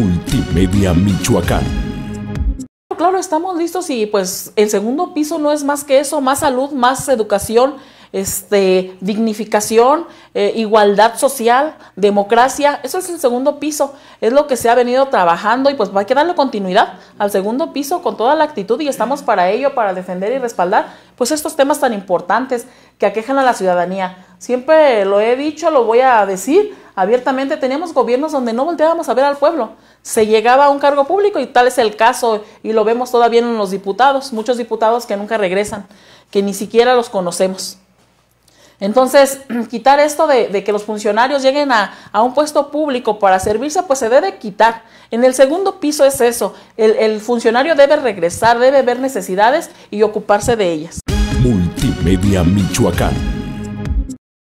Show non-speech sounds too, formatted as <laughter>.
Multimedia Michoacán. Claro, estamos listos y pues el segundo piso no es más que eso, más salud, más educación, este, dignificación, eh, igualdad social, democracia, eso es el segundo piso, es lo que se ha venido trabajando y pues hay que darle continuidad al segundo piso con toda la actitud y estamos para ello, para defender y respaldar pues estos temas tan importantes que aquejan a la ciudadanía. Siempre lo he dicho, lo voy a decir, abiertamente teníamos gobiernos donde no volteábamos a ver al pueblo. Se llegaba a un cargo público y tal es el caso y lo vemos todavía en los diputados, muchos diputados que nunca regresan, que ni siquiera los conocemos. Entonces, <clears throat> quitar esto de, que los funcionarios lleguen a, un puesto público para servirse, pues se debe quitar. En el segundo piso es eso, el, el funcionario debe regresar, debe ver necesidades y ocuparse de ellas. Multimedia Michoacán